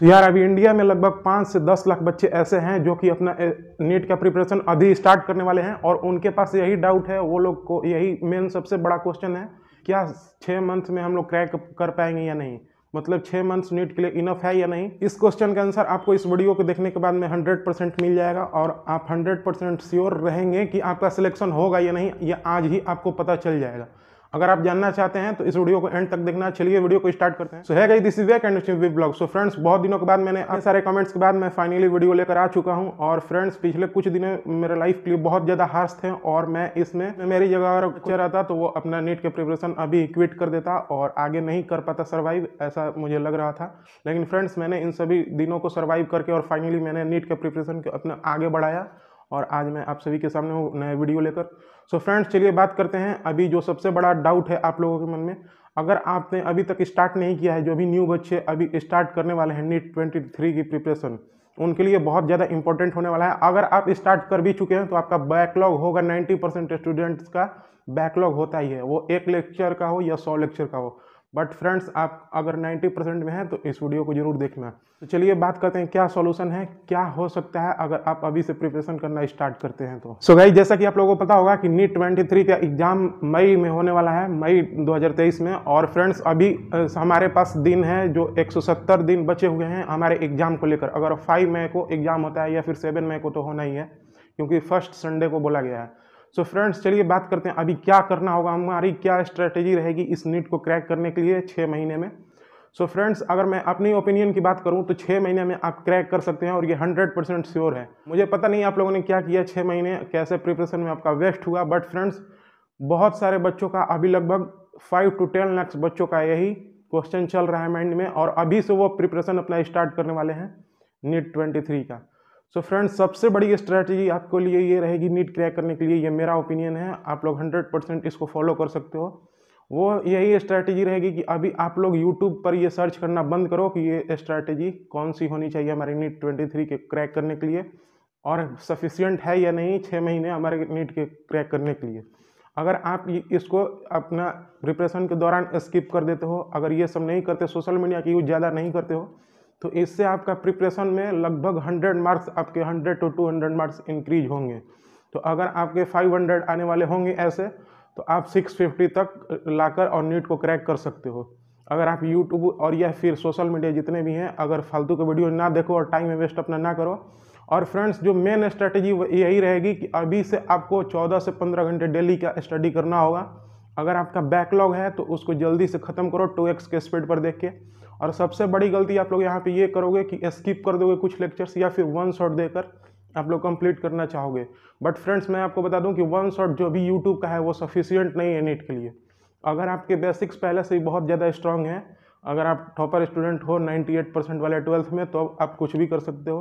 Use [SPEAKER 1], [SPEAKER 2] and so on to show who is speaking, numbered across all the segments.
[SPEAKER 1] तो यार अभी इंडिया में लगभग पाँच से दस लाख बच्चे ऐसे हैं जो कि अपना नीट का प्रिपरेशन अभी स्टार्ट करने वाले हैं और उनके पास यही डाउट है वो लोग को यही मेन सबसे बड़ा क्वेश्चन है क्या छः मंथ में हम लोग क्रैक कर पाएंगे या नहीं मतलब छः मंथ्स नीट के लिए इनफ है या नहीं इस क्वेश्चन का आंसर आपको इस वीडियो को देखने के बाद में हंड्रेड परसेंट मिल जाएगा और आप हंड्रेड परसेंट श्योर रहेंगे कि आपका सिलेक्शन होगा या नहीं ये आज ही आपको पता चल जाएगा अगर आप जानना चाहते हैं तो इस वीडियो को एंड तक देखना चलिए वीडियो को स्टार्ट करते हैं सो है गई this is way condition blog so friends बहुत दिनों के बाद मैंने अपने सारे कमेंट्स के बाद मैं फाइनली वीडियो लेकर आ चुका हूँ और फ्रेंड्स पिछले कुछ दिनों मेरे लाइफ के लिए बहुत ज़्यादा हार्स थे और मैं इसमें मेरी जगह अगर अच्छा रहता तो वो अपना नीट के प्रिपरेशन अभी क्विट कर देता और आगे नहीं कर पाता सर्वाइव ऐसा मुझे लग रहा था लेकिन फ्रेंड्स मैंने इन सभी दिनों को सर्वाइव करके और फाइनली मैंने नीट के प्रिपरेशन अपना आगे बढ़ाया और आज मैं आप सभी के सामने हूँ नया वीडियो लेकर सो फ्रेंड्स चलिए बात करते हैं अभी जो सबसे बड़ा डाउट है आप लोगों के मन में अगर आपने अभी तक स्टार्ट नहीं किया है जो भी न्यू बच्चे अभी स्टार्ट करने वाले हैं नीट ट्वेंटी थ्री की प्रिपरेशन उनके लिए बहुत ज़्यादा इंपॉर्टेंट होने वाला है अगर आप स्टार्ट कर भी चुके हैं तो आपका बैकलॉग होगा 90 परसेंट स्टूडेंट्स का बैकलॉग होता ही है वो एक लेक्चर का हो या सौ लेक्चर का हो बट फ्रेंड्स आप अगर 90 परसेंट में हैं तो इस वीडियो को जरूर देखना तो चलिए बात करते हैं क्या सॉल्यूशन है क्या हो सकता है अगर आप अभी से प्रिपरेशन करना स्टार्ट करते हैं तो सो so जैसा कि आप लोगों को पता होगा कि नीट 23 का एग्जाम मई में होने वाला है मई 2023 में और फ्रेंड्स अभी हमारे पास दिन है जो एक दिन बचे हुए हैं हमारे एग्जाम को लेकर अगर फाइव मई को एग्जाम होता है या फिर सेवन मई को तो होना ही है क्योंकि फर्स्ट संडे को बोला गया है सो फ्रेंड्स चलिए बात करते हैं अभी क्या करना होगा हमारी क्या स्ट्रैटेजी रहेगी इस नीट को क्रैक करने के लिए छः महीने में सो so फ्रेंड्स अगर मैं अपनी ओपिनियन की बात करूं तो छः महीने में आप क्रैक कर सकते हैं और ये हंड्रेड परसेंट श्योर है मुझे पता नहीं आप लोगों ने क्या किया छः महीने कैसे प्रिपरेशन में आपका वेस्ट हुआ बट फ्रेंड्स बहुत सारे बच्चों का अभी लगभग फाइव टू टेन लैक्स बच्चों का यही क्वेश्चन चल रहा है माइंड में और अभी से वो प्रिपरेशन अपना स्टार्ट करने वाले हैं नीट ट्वेंटी थ्री का सो so फ्रेंड्स सबसे बड़ी स्ट्रैटेजी आपके लिए ये रहेगी नीट क्रैक करने के लिए ये मेरा ओपिनियन है आप लोग हंड्रेड परसेंट इसको फॉलो कर सकते हो वो यही स्ट्रैटेजी रहेगी कि अभी आप लोग यूट्यूब पर ये सर्च करना बंद करो कि ये स्ट्रैटेजी कौन सी होनी चाहिए हमारे नीट ट्वेंटी थ्री के क्रैक करने के लिए और सफिशियंट है या नहीं छः महीने हमारे नीट के क्रैक करने के लिए अगर आप इसको अपना प्रिपरेशन के दौरान स्किप कर देते हो अगर ये सब नहीं करते सोशल मीडिया की यूज़ ज़्यादा नहीं करते हो तो इससे आपका प्रिपरेशन में लगभग 100 मार्क्स आपके 100 टू 200 मार्क्स इंक्रीज होंगे तो अगर आपके 500 आने वाले होंगे ऐसे तो आप 650 तक लाकर और नीट को क्रैक कर सकते हो अगर आप यूट्यूब और या फिर सोशल मीडिया जितने भी हैं अगर फालतू के वीडियो ना देखो और टाइम वेस्ट अपना ना करो और फ्रेंड्स जो मेन स्ट्रैटेजी यही रहेगी कि अभी से आपको चौदह से पंद्रह घंटे डेली का स्टडी करना होगा अगर आपका बैकलॉग है तो उसको जल्दी से ख़त्म करो टू एक्स के स्पीड पर देख के और सबसे बड़ी गलती आप लोग यहाँ पे ये करोगे कि स्किप कर दोगे कुछ लेक्चर्स या फिर वन शॉट देकर आप लोग कंप्लीट करना चाहोगे बट फ्रेंड्स मैं आपको बता दूं कि वन शॉट जो भी यूट्यूब का है वो सफिशियंट नहीं है नीट के लिए अगर आपके बेसिक्स पहले से ही बहुत ज़्यादा स्ट्रांग हैं अगर आप टॉपर स्टूडेंट हो नाइन्टी परसेंट वाले ट्वेल्थ में तो आप कुछ भी कर सकते हो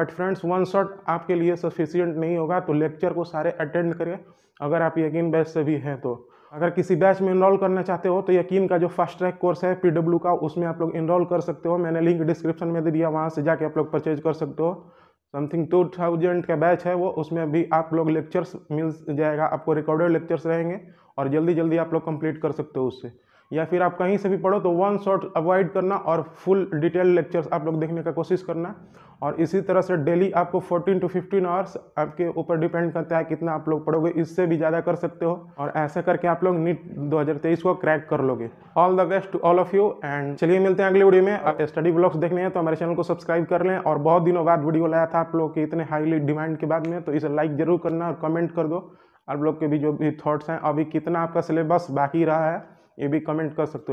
[SPEAKER 1] बट फ्रेंड्स वन शॉट आपके लिए सफिशियंट नहीं होगा तो लेक्चर को सारे अटेंड करें अगर आप यकीन बेस्ट से भी हैं तो अगर किसी बैच में इनरोल करना चाहते हो तो यकीन का जो फर्स्ट ट्रैक कोर्स है पी का उसमें आप लोग इनरोल कर सकते हो मैंने लिंक डिस्क्रिप्शन में दे दिया वहाँ से जाके आप लोग परचेज कर सकते हो समथिंग टू थाउजेंड का बैच है वो उसमें भी आप लोग लेक्चर्स मिल जाएगा आपको रिकॉर्डेड लेक्चर्स रहेंगे और जल्दी जल्दी आप लोग कंप्लीट कर सकते हो उससे या फिर आप कहीं से भी पढ़ो तो वन शॉट अवॉइड करना और फुल डिटेल लेक्चर्स आप लोग देखने का कोशिश करना और इसी तरह से डेली आपको 14 टू 15 आवर्स आपके ऊपर डिपेंड करता है कितना आप लोग पढ़ोगे इससे भी ज़्यादा कर सकते हो और ऐसा करके आप लोग नीट 2023 को क्रैक कर लोगे all the best to all of you and चलिए मिलते हैं अगले वीडियो में आप स्टडी ब्लॉग्स देखने हैं तो हमारे चैनल को सब्सक्राइब कर लें और बहुत दिनों बाद वीडियो लाया था आप लोग के इतने हाईली डिमांड के बाद में तो इसे लाइक ज़रूर करना और कमेंट कर दो आप लोग के भी जो भी थॉट्स हैं अभी कितना आपका सिलेबस बाकी रहा है ये भी कमेंट कर सकते हो